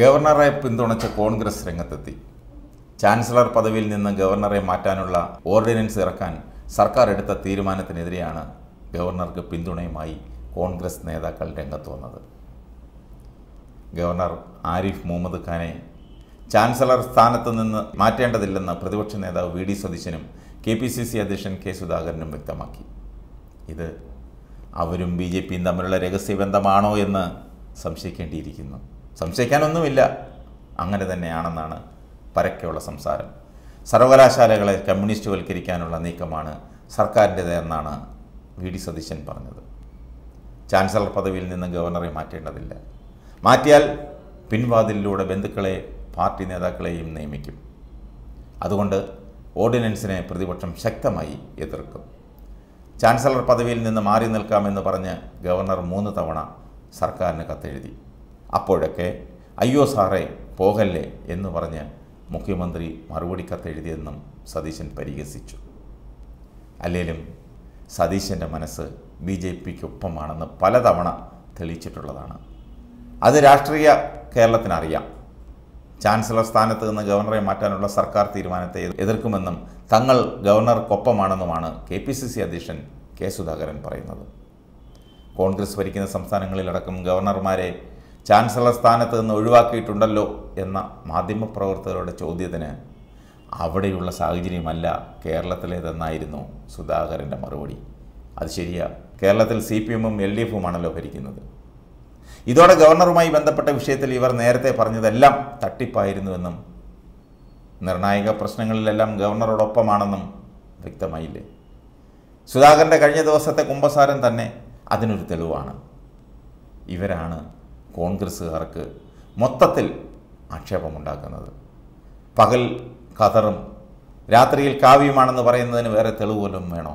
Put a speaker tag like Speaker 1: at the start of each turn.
Speaker 1: ഗവർണറെ പിന്തുണച്ച കോൺഗ്രസ് രംഗത്തെത്തി ചാൻസലർ പദവിയിൽ നിന്ന് ഗവർണറെ മാറ്റാനുള്ള ഓർഡിനൻസ് ഇറക്കാൻ സർക്കാർ എടുത്ത തീരുമാനത്തിനെതിരെയാണ് ഗവർണർക്ക് പിന്തുണയുമായി കോൺഗ്രസ് നേതാക്കൾ രംഗത്ത് വന്നത് ഗവർണർ ആരിഫ് മുഹമ്മദ് ഖാനെ ചാൻസലർ സ്ഥാനത്ത് നിന്ന് മാറ്റേണ്ടതില്ലെന്ന് പ്രതിപക്ഷ നേതാവ് വി ഡി സതീശനും കെ പി സി സി അധ്യക്ഷൻ കെ സുധാകരനും വ്യക്തമാക്കി ഇത് അവരും ബി ജെ പിയും തമ്മിലുള്ള രഹസ്യബന്ധമാണോ എന്ന് സംശയിക്കേണ്ടിയിരിക്കുന്നു സംശയിക്കാനൊന്നുമില്ല അങ്ങനെ തന്നെയാണെന്നാണ് പരക്കെയുള്ള സംസാരം സർവകലാശാലകളെ കമ്മ്യൂണിസ്റ്റുവൽക്കരിക്കാനുള്ള നീക്കമാണ് സർക്കാരിൻ്റേതെന്നാണ് വി ഡി സതീശൻ പറഞ്ഞത് ചാൻസലർ പദവിയിൽ നിന്ന് ഗവർണറെ മാറ്റേണ്ടതില്ല മാറ്റിയാൽ പിൻവാതിലിലൂടെ ബന്ധുക്കളെ പാർട്ടി നേതാക്കളെയും നിയമിക്കും അതുകൊണ്ട് ഓർഡിനൻസിനെ പ്രതിപക്ഷം ശക്തമായി എതിർക്കും ചാൻസലർ പദവിയിൽ നിന്ന് മാറി നിൽക്കാമെന്ന് പറഞ്ഞ് ഗവർണർ മൂന്ന് തവണ സർക്കാരിന് കത്തെഴുതി അപ്പോഴൊക്കെ അയ്യോ സാറേ പോകല്ലേ എന്ന് പറഞ്ഞ് മുഖ്യമന്ത്രി മറുപടി കത്തെഴുതിയെന്നും സതീശൻ പരിഹസിച്ചു അല്ലേലും സതീശൻ്റെ മനസ്സ് ബി ജെ പിക്കൊപ്പമാണെന്ന് പലതവണ തെളിയിച്ചിട്ടുള്ളതാണ് അത് രാഷ്ട്രീയ കേരളത്തിനറിയാം ചാൻസലർ സ്ഥാനത്ത് നിന്ന് ഗവർണറെ മാറ്റാനുള്ള സർക്കാർ തീരുമാനത്തെ എതിർക്കുമെന്നും തങ്ങൾ ഗവർണർക്കൊപ്പമാണെന്നുമാണ് കെ പി സി സി അധ്യക്ഷൻ കെ സുധാകരൻ പറയുന്നത് കോൺഗ്രസ് ഭരിക്കുന്ന സംസ്ഥാനങ്ങളിലടക്കം ഗവർണർമാരെ ചാൻസലർ സ്ഥാനത്ത് നിന്ന് ഒഴിവാക്കിയിട്ടുണ്ടല്ലോ എന്ന മാധ്യമപ്രവർത്തകരുടെ ചോദ്യത്തിന് അവിടെയുള്ള സാഹചര്യമല്ല കേരളത്തിലേതെന്നായിരുന്നു സുധാകരൻ്റെ മറുപടി അത് ശരിയാ കേരളത്തിൽ സി പി എമ്മും എൽ ഡി എഫുമാണല്ലോ ഭരിക്കുന്നത് ഇതോടെ ഗവർണറുമായി ബന്ധപ്പെട്ട വിഷയത്തിൽ ഇവർ നേരത്തെ പറഞ്ഞതെല്ലാം തട്ടിപ്പായിരുന്നുവെന്നും നിർണായക പ്രശ്നങ്ങളിലെല്ലാം ഗവർണറോടൊപ്പമാണെന്നും വ്യക്തമായില്ലേ സുധാകരൻ്റെ കഴിഞ്ഞ ദിവസത്തെ കുമ്പസാരം തന്നെ അതിനൊരു തെളിവാണ് ഇവരാണ് കോൺഗ്രസ്സുകാർക്ക് മൊത്തത്തിൽ ആക്ഷേപമുണ്ടാക്കുന്നത് പകൽ കതറും രാത്രിയിൽ കാവ്യമാണെന്ന് പറയുന്നതിന് വേറെ തെളിവ് പോലും വേണോ